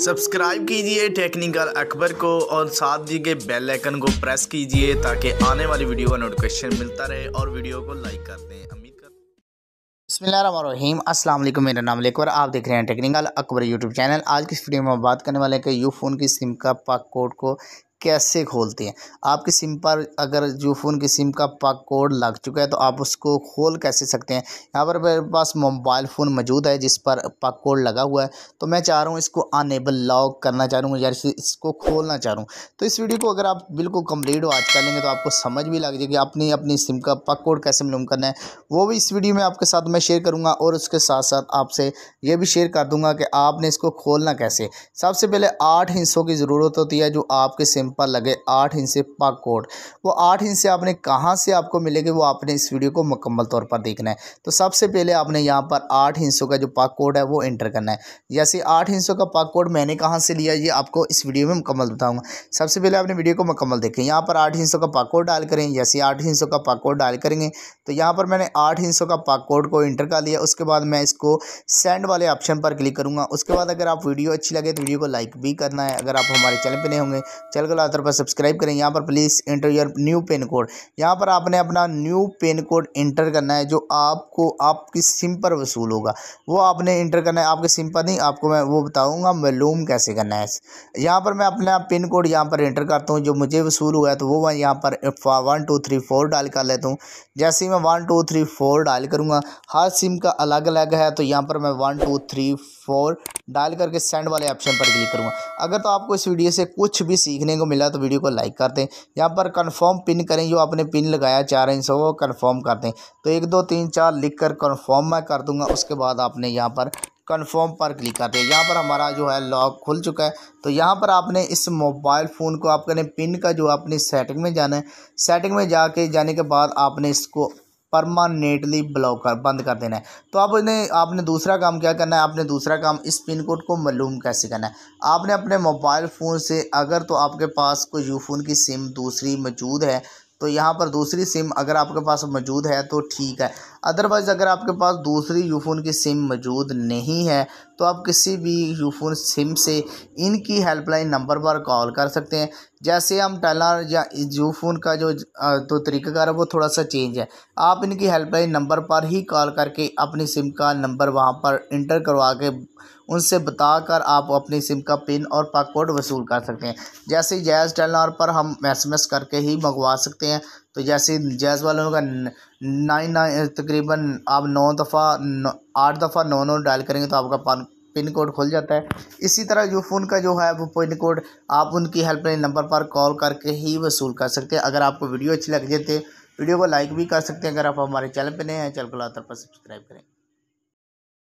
subscribe कीजिए technical Akbar को और साथ दिए गए बेल आइकन को प्रेस कीजिए ताकि आने वाली वीडियो का नोटिफिकेशन मिलता रहे और वीडियो को लाइक कर दें अमीर कर बसमीम असल मेरा नाम लेकर आप देख रहे हैं टेक्निकल अकबर यूट्यूब चैनल आज की इस वीडियो में बात करने वाले हैं कि यू फ़ोन की सिम का पाक कोड को कैसे खोलते हैं आपकी सिम पर अगर जो फ़ोन की सिम का पाक कोड लग चुका है तो आप उसको खोल कैसे सकते हैं यहाँ पर मेरे पास मोबाइल फ़ोन मौजूद है जिस पर पाक कोड लगा हुआ है तो मैं चाह रहा हूँ इसको अनेबल लॉक करना चाह रहा हूँ या इसको खोलना चाह रहा हूँ तो इस वीडियो को अगर आप बिल्कुल कम्प्लीट वाच कर लेंगे तो आपको समझ भी लग जाएगी अपनी अपनी सिम का पाक कोड कैसे मालूम करना है वो भी इस वीडियो में आपके साथ मैं शेयर करूँगा और उसके साथ साथ आपसे ये भी शेयर कर दूँगा कि आपने इसको खोलना कैसे सबसे पहले आठ हिस्सों की ज़रूरत होती है जो आपके सिम पर लगे आठ इंच से पाक कोट वो आठ इंच से आपने कहाँ से आपको मिलेगी वो आपने इस वीडियो को मुकम्मल तौर पर देखना है तो सबसे पहले आपने यहाँ पर आठ इंचों का जो पाक कोड है वो एंटर करना है जैसे आठ इंचों का पाक कोड मैंने कहाँ से लिया ये आपको इस वीडियो में मुकम्मल बताऊँगा सबसे पहले आपने वीडियो को मुकम्मल देखें यहाँ पर आठ इंचों का पाक कोड डाल करें जैसे आठ इंचों का पाक कोड डाल करेंगे तो यहाँ पर मैंने आठ इंचों का पाक कोड को इंटर कर लिया उसके बाद मैं इसको सेंड वाले ऑप्शन पर क्लिक करूँगा उसके बाद अगर आप वीडियो अच्छी लगे तो वीडियो को लाइक भी करना है अगर आप हमारे चैनल पर नहीं होंगे चैनल को वाला अदर पर सब्सक्राइब करें यहाँ पर please enter your new pin code यहाँ पर आपने अपना न्यू पिन कोड इंटर करना है जो आपको आपकी सिम पर वसूल होगा वो आपने इंटर करना है आपके सिम पर नहीं आपको मैं वो बताऊँगा मालूम कैसे करना है यहाँ पर मैं अपना पिन कोड यहाँ पर इंटर करता हूँ जो मुझे वसूल हुआ है तो वो मैं यहाँ पर वन टू थ्री फोर डाल कर लेता हूँ जैसे ही मैं वन टू थ्री फोर डाल करूँगा हर सिम का अलग अलग है तो यहाँ पर मैं वन टू थ्री फोर डाल करके सेंड वाले ऑप्शन पर क्लिक करूँगा अगर तो आपको इस वीडियो से कुछ भी सीखने को मिला तो वीडियो को लाइक कर दें यहाँ पर कन्फर्म पिन करें जो आपने पिन लगाया चार सो वो कन्फर्म कर दें तो एक दो तीन चार लिख कर कन्फर्म मैं कर दूँगा उसके बाद आपने यहाँ पर कन्फर्म पर क्लिक कर दें यहाँ पर हमारा जो है लॉक खुल चुका है तो यहाँ पर आपने इस मोबाइल फ़ोन को आपने पिन का जो अपनी सेटिंग में जाना है सेटिंग में जाके जाने के बाद आपने इसको परमानेंटली ब्लॉक कर बंद कर देना है तो आप उन्हें आपने दूसरा काम क्या करना है आपने दूसरा काम इस पिन कोड को मालूम कैसे करना है आपने अपने मोबाइल फ़ोन से अगर तो आपके पास कोई यूफ़ोन की सिम दूसरी मौजूद है तो यहाँ पर दूसरी सिम अगर आपके पास मौजूद है तो ठीक है अदरवाइज़ अगर आपके पास दूसरी यूफ़ोन की सिम मौजूद नहीं है तो आप किसी भी यूफोन सिम से इनकी हेल्पलाइन नंबर पर कॉल कर सकते हैं जैसे हम टेलर या यूफोन का जो तो तरीक़ाकार है वो थोड़ा सा चेंज है आप इनकी हेल्पलाइन नंबर पर ही कॉल करके अपनी सिम का नंबर वहाँ पर इंटर करवा के उनसे बताकर आप अपनी सिम का पिन और पासवर्ड वसूल कर सकते हैं जैसे जैज़ टेलर पर हम एस करके ही मंगवा सकते हैं तो जैसे जैज़ वालों का नाइन नाइन तकरीबन आप नौ दफ़ा आठ दफ़ा नौ नौ डायल करेंगे तो आपका पिन कोड खुल जाता है इसी तरह जो फ़ोन का जो है वो पिन कोड आप उनकी हेल्पलाइन नंबर पर कॉल करके ही वसूल कर सकते हैं अगर आपको वीडियो अच्छी लग जाती है तो वीडियो को लाइक भी कर सकते हैं अगर आप हमारे चैनल पर नए हैं चैनल को लगातार पर सब्सक्राइब करें